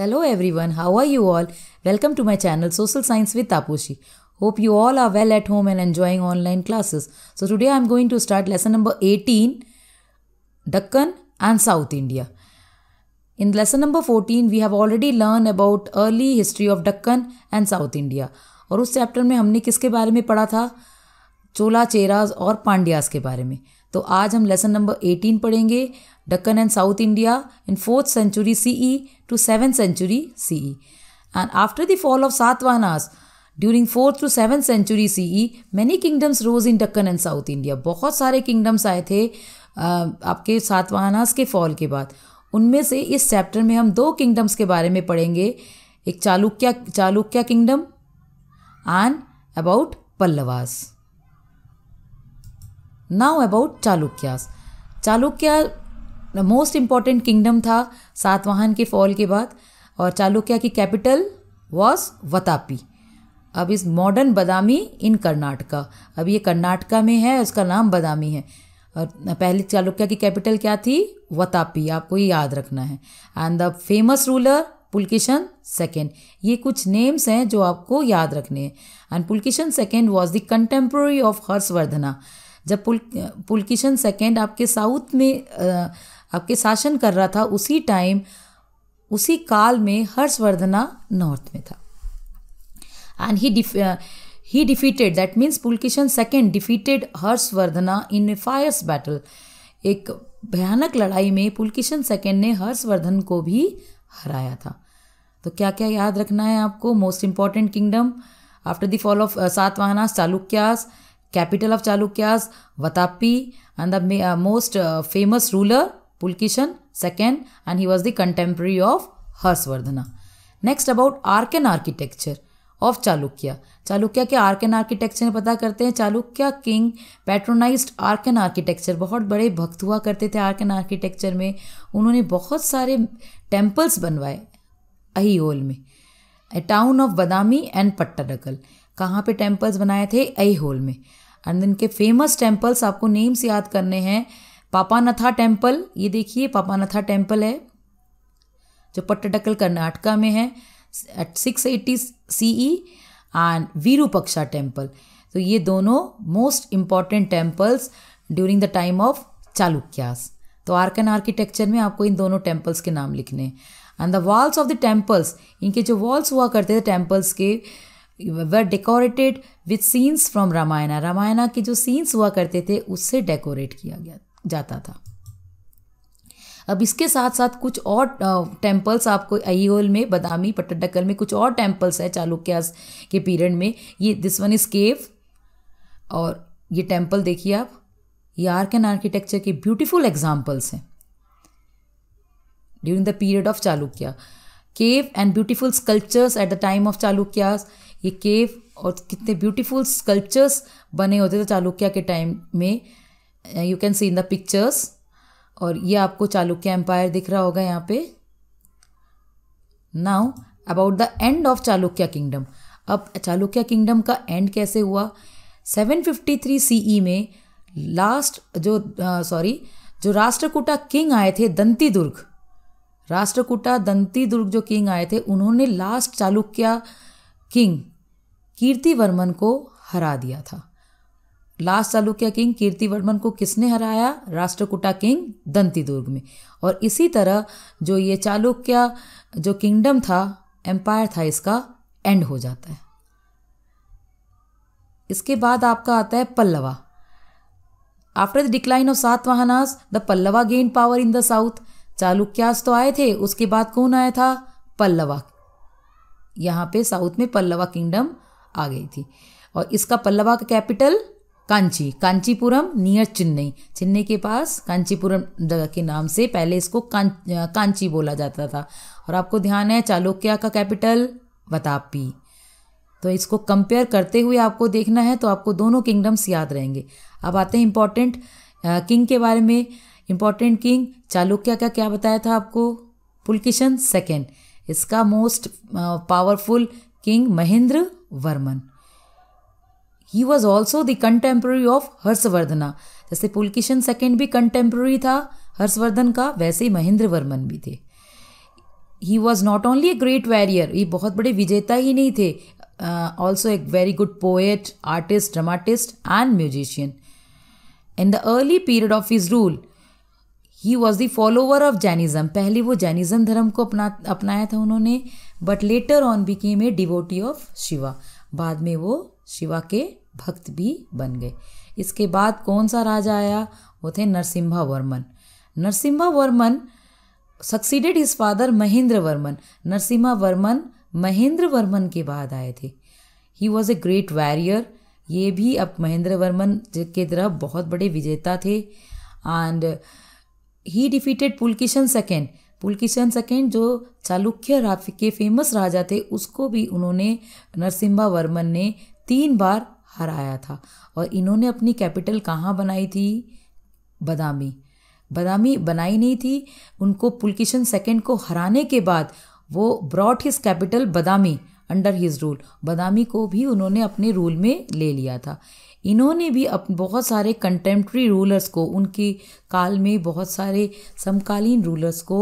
Hello everyone how are you all welcome to my channel social science with Taposhi hope you all are well at home and enjoying online classes so today I am going to start lesson number eighteen Deccan and south India in lesson number fourteen we have already learn about early history of Deccan and south India और उस chapter में हमने किसके बारे में पढ़ा था चोला चेराज और पांड्यास के बारे में तो आज हम लेसन नंबर 18 पढ़ेंगे Deccan and south India in fourth century CE to seven century CE and after the fall of Satavahanas during fourth to seven century CE many kingdoms rose in Deccan and south India बहुत सारे kingdoms आए थे आपके सातवानास के fall के बाद उनमें से इस चैप्टर में हम दो किंगडम्स के बारे में पढ़ेंगे एक Chalukya Chalukya kingdom and about Pallavas now about Chalukyas Chalukya most important kingdom था सातवाहन के फॉल के बाद और चालुक्या की कैपिटल वॉज वतापी अब इस मॉडर्न बदामी इन कर्नाटका अब ये कर्नाटका में है उसका नाम बदामी है और पहले चालुक्या की कैपिटल क्या थी वतापी आपको ये याद रखना है and the famous ruler Pulakeshin second ये कुछ नेम्स हैं जो आपको याद रखने हैं and Pulakeshin second was the contemporary of Harshavardhana जब पुल पुलकिशन सेकेंड आपके साउथ में आपके शासन कर रहा था उसी टाइम उसी काल में हर्षवर्धना नॉर्थ में था and he he defeated that means Pulakeshin second defeated Harshavardhana in a fierce battle एक भयानक लड़ाई में पुलकिशन सेकेंड ने हर्षवर्धन को भी हराया था तो क्या क्या याद रखना है आपको most important kingdom after the fall of Satavahana Chalukyas capital of Chalukyas Vatapi and the most famous ruler Pulakeshin second and he was the contemporary of Harshavardhana next about art and architecture of Chalukya Chalukya के आर्क एन आर्किटेक्चर पता करते हैं Chalukya king patronise art and architecture बहुत बड़े भक्त हुआ करते थे आर्क एन आर्किटेक्चर में उन्होंने बहुत सारे टेम्पल्स बनवाए अहियोल में town of Badami and Pattadakal कहाँ पे टेम्पल्स बनाए थे ऐहोल में एंड इनके फेमस टेम्पल्स आपको नेम्स याद करने हैं पापानथा टेम्पल ये देखिए पापानथा टेम्पल है जो पट्टडकल कर्नाटका में है eight six eighty C E and Virupaksha temple तो ये दोनों most important temples during the time of Chalukyas तो आर्कन आर्किटेक्चर में आपको इन दोनों टेम्पल्स के नाम लिखने हैं and the walls of the temples इनके जो वॉल्स हुआ करते थे टेम्पल्स के were decorated with scenes from Ramayana Ramayana के जो सीन्स हुआ करते थे उससे डेकोरेट किया गया जाता था अब इसके साथ साथ कुछ और टेम्पल्स आपको अयोल में बदामी पट्टडकल में कुछ और टेम्पल्स है चालुक्यास के पीरियड में ये दिस वन इज केव और ये टेम्पल देखिए आप ये आर्क एंड आर्किटेक्चर के ब्यूटीफुल एग्जाम्पल्स हैं during the period of Chalukya cave and beautiful sculptures at the time of Chalukyas ये केव और कितने ब्यूटीफुल स्कल्पचर्स बने होते थे चालुक्या के टाइम में you can see in the pictures और ये आपको चालुक्य एम्पायर दिख रहा होगा यहाँ पे now about the end of Chalukya kingdom अब चालुक्य किंगडम का एंड कैसे हुआ 753 सीई e में लास्ट जो सॉरी uh, जो राष्ट्रकूटा किंग आए थे दंती दुर्ग राष्ट्रकूटा दंती दुर्ग जो किंग आए थे उन्होंने लास्ट चालुक्या किंग कीर्तिवर्मन को हरा दिया था लास्ट चालुक्य किंग कीर्ति वर्मन को किसने हराया राष्ट्रकूटा किंग दुर्ग में और इसी तरह जो ये चालुक्य जो किंगडम था एम्पायर था इसका एंड हो जाता है इसके बाद आपका आता है Pallava after the decline of Satavahanas the Pallava gain power in the south Chalukyas तो आए थे उसके बाद कौन आया था पल्लवा यहाँ पे साउथ में पल्लवा किंगडम आ गई थी और इसका पल्लवा का कैपिटल कांची कांचीपुरम नियर चेन्नई चेन्नई के पास कांचीपुरम जगह के नाम से पहले इसको कांच कांची बोला जाता था और आपको ध्यान है चालुक्या का कैपिटल वतापी तो इसको कंपेयर करते हुए आपको देखना है तो आपको दोनों किंगडम्स याद रहेंगे अब आते हैं इम्पॉर्टेंट किंग के बारे में इम्पॉर्टेंट किंग चालुक्या का क्या बताया था आपको पुलकिशन सेकेंड इसका most powerful king Mahendra Varman ही was also the contemporary of Harshavardhana जैसे पुलकिशन सेकेंड भी कंटेम्प्ररी था हर्षवर्धन का वैसे ही महेंद्र वर्मन भी थे he was not only a great warrior ये बहुत बड़े विजेता ही नहीं थे also a very good poet artist dramatist and musician in the early period of his rule he was the follower of Jainism पहले वो जैनिज़्म धर्म को अपना अपनाया था उन्होंने but later on became a devotee of Shiva बाद में वो शिवा के भक्त भी बन गए इसके बाद कौन सा राजा आया वो थे Narasimha Varman Narasimha Varman succeeded his father Mahendra Varman Narasimha Varman Mahendra Varman के बाद आए थे he was a great warrior ये भी अब महेंद्र वर्मन के तरह बहुत बड़े विजेता थे and he defeated Pulakeshin second Pulakeshin second जो चालुक्य के फेमस राजा थे उसको भी उन्होंने नरसिम्हा वर्मन ने तीन बार हराया था और इन्होंने अपनी कैपिटल कहाँ बनाई थी बदामी बदामी बनाई नहीं थी उनको पुलकिशन सेकेंड को हराने के बाद वो brought his capital Badami under his rule Badami को भी उन्होंने अपने रूल में ले लिया था इन्होंने भी अप बहुत सारे कंटेम्प्रेरी रूलर्स को उनके काल में बहुत सारे समकालीन रूलर्स को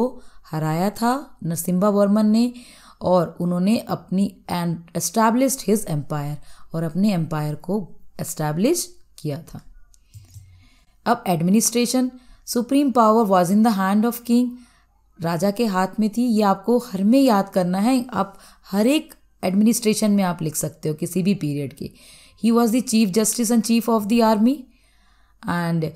हराया था नरसिम्हा वर्मन ने और उन्होंने अपनी एंड एस्टैब्लिश्ड हिज एम्पायर और अपने एम्पायर को एस्टैब्लिश किया था अब administration supreme power was in the hand of king राजा के हाथ में थी ये आपको हर में याद करना है आप हर एक एडमिनिस्ट्रेशन में आप लिख सकते हो किसी भी पीरियड की He was the Chief Justice and Chief of the Army, and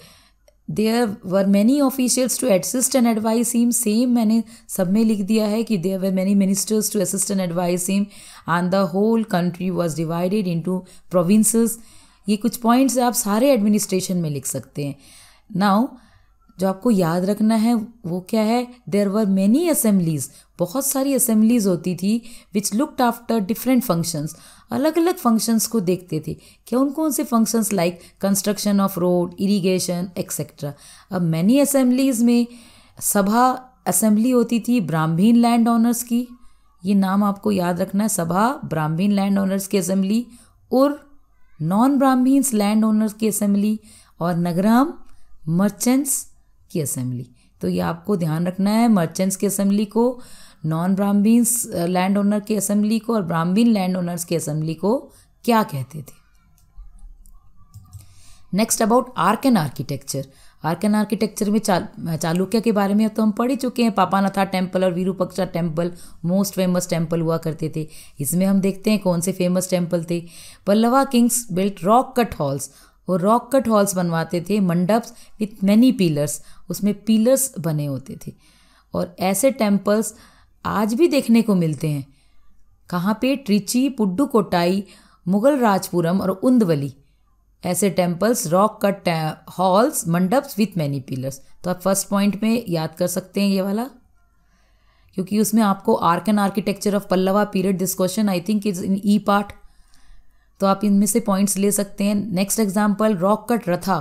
there were many officials to assist and advise him same मैंने सब में लिख दिया है कि there were many ministers to assist and advise him and the whole country was divided into provinces ये कुछ points आप सारे एडमिनिस्ट्रेशन में लिख सकते हैं नाउ जो आपको याद रखना है वो क्या है देर वर मैनी असेंबलीज बहुत सारी असेंबलीज होती थी which looked after different functions अलग अलग फंक्शंस को देखते थे क्या उन कौन से functions like construction of road irrigation etcetera अब मैनी असेंबलीज में सभा असेंबली होती थी ब्राह्मीण लैंड ऑनर्स की ये नाम आपको याद रखना है सभा ब्राह्मीण लैंड ऑनर्स की असेंबली और नॉन ब्राह्मीन्स लैंड ओनर्स की असेंबली और नगराम मर्चेंट्स की असेंबली तो ये आपको ध्यान रखना है मर्चेंट्स की असेंबली को नॉन ब्राह्मीन लैंड ओनर की असेंबली को और ब्राह्मीन लैंड ओनर्स की असेंबली को क्या कहते थे next about art and architecture art and architecture में चा, चालुक्य के बारे में तो हम पढ़ ही चुके हैं पापानाथा टेम्पल और Virupaksha temple most famous temple हुआ करते थे इसमें हम देखते हैं कौन से फेमस टेम्पल थे Pallava kings built rock cut halls वो रॉक कट हॉल्स बनवाते थे मंडप्स विथ मैनी पीलर्स उसमें पीलर्स बने होते थे और ऐसे टेम्पल्स आज भी देखने को मिलते हैं कहाँ पे ट्रिची पुड्डुकोटाई मुगल राजपुरम और उंदवली ऐसे temples rock cut halls mandaps with many pillars तो आप फर्स्ट पॉइंट में याद कर सकते हैं ये वाला क्योंकि उसमें आपको art and architecture of Pallava period this question I think is in E part तो आप इनमें से पॉइंट्स ले सकते हैं next example rock cut ratha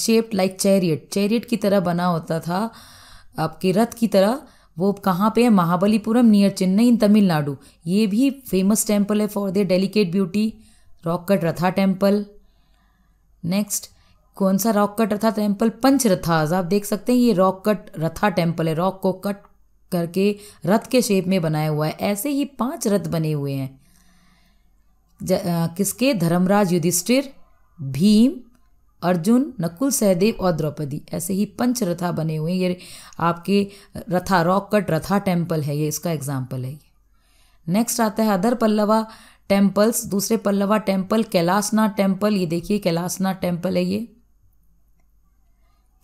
shaped like chariot chariot की तरह बना होता था आपके रथ की तरह वो कहाँ पे है महाबलीपुरम नियर चेन्नई इन तमिलनाडु ये भी फेमस टेम्पल है for their delicate beauty rock cut ratha temple next कौन सा rock cut ratha temple rathas आप देख सकते हैं ये रॉक कट रथा टेम्पल है रॉक को कट करके रथ के शेप में बनाया हुआ है ऐसे ही पांच रथ बने हुए हैं किसके धर्मराज युधिष्ठिर भीम अर्जुन नकुल सहदेव और द्रौपदी ऐसे ही पंच रथा बने हुए हैं ये आपके रथा रॉक कट रथा टेम्पल है ये इसका एग्जाम्पल है ये नेक्स्ट आता है अदर पल्लवा टेम्पल्स दूसरे पल्लवा टेम्पल कैलाशनाथ टेम्पल ये देखिए कैलाशनाथ टेम्पल है ये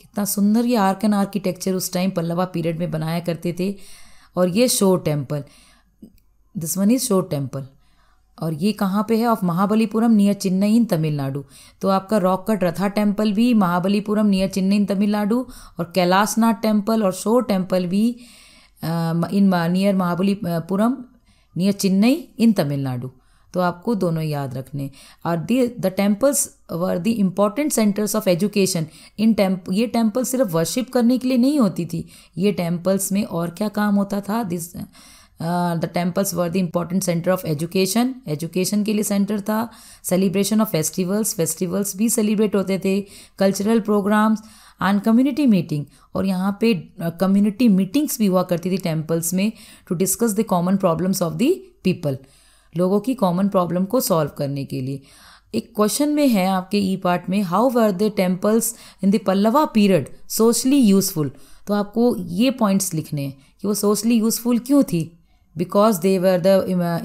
कितना सुंदर ये आर्क एंड आर्किटेक्चर उस टाइम पल्लवा पीरियड में बनाया करते थे और ये shore temple this one is shore temple और ये कहाँ पे है of Mahabalipuram near Chennai in Tamil Nadu तो आपका रॉक कट रथा टेम्पल भी महाबलीपुरम नियर चेन्नई इन तमिलनाडु और कैलाशनाथ टेम्पल और शो टेम्पल भी in near Mahabalipuram near Chennai in Tamil Nadu तो आपको दोनों याद रखने और the the temples were the important centres of education in temp ये टेम्पल सिर्फ वर्शिप करने के लिए नहीं होती थी ये टेम्पल्स में और क्या काम होता था this the temples were the important centre of education education के लिए सेंटर था सेलिब्रेशन ऑफ फेस्टिवल्स फेस्टिवल्स भी सेलिब्रेट होते थे cultural programmes and community meeting और यहाँ पे कम्युनिटी uh, मीटिंग्स भी हुआ करती थी टेम्पल्स में to discuss the common problems of the people लोगों की कॉमन प्रॉब्लम को सॉल्व करने के लिए एक क्वेश्चन में है आपके ई पार्ट में how were the temples in the Pallava period socially useful तो आपको ये पॉइंट्स लिखने हैं कि वो सोशली यूजफुल क्यों थी because they were the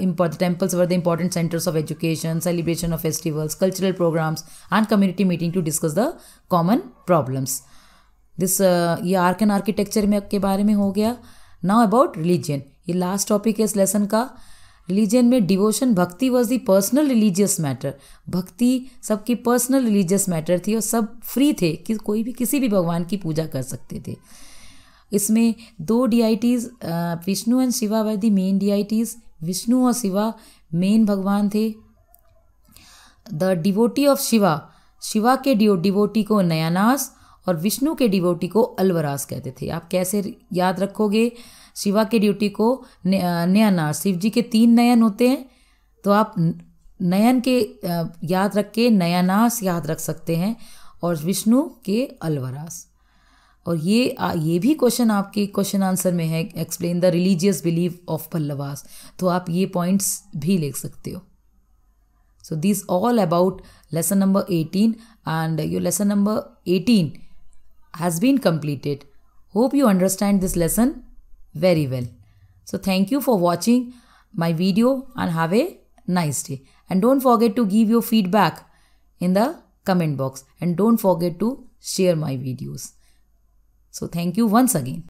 important the temples were the important centers of education celebration of festivals cultural programs and community meeting to discuss the common problems this ये आर्क एंड आर्किटेक्चर में के बारे में हो गया now about religion ये last topic है इस लेसन का रिलीजन में devotion bhakti was the personal religious matter bhakti सबकी पर्सनल रिलीजियस मैटर थी और सब फ्री थे कि कोई भी किसी भी भगवान की पूजा कर सकते थे इसमें दो deities Vishnu and Shiva were the main deities Vishnu और शिवा मेन भगवान थे the devotee of Shiva Shiva के डिवोटी को नयानास और विष्णु के डिवोटी को अलवरास कहते थे आप कैसे याद रखोगे शिवा के ड्यूटी को नयानास शिव जी के तीन नयन होते हैं तो आप नयन के याद रख के नयानास याद रख सकते हैं और विष्णु के अलवरास और ये ये भी क्वेश्चन आपके क्वेश्चन आंसर में है explain the religious believe of Pallavas तो आप ये पॉइंट्स भी लिख सकते हो so this all about lesson number eighteen and your lesson number eighteen has been completed hope you understand this lesson very well so thank you for watching my video and have a nice day and don't forget to give your feedback in the comment box and don't forget to share my videos So thank you once again.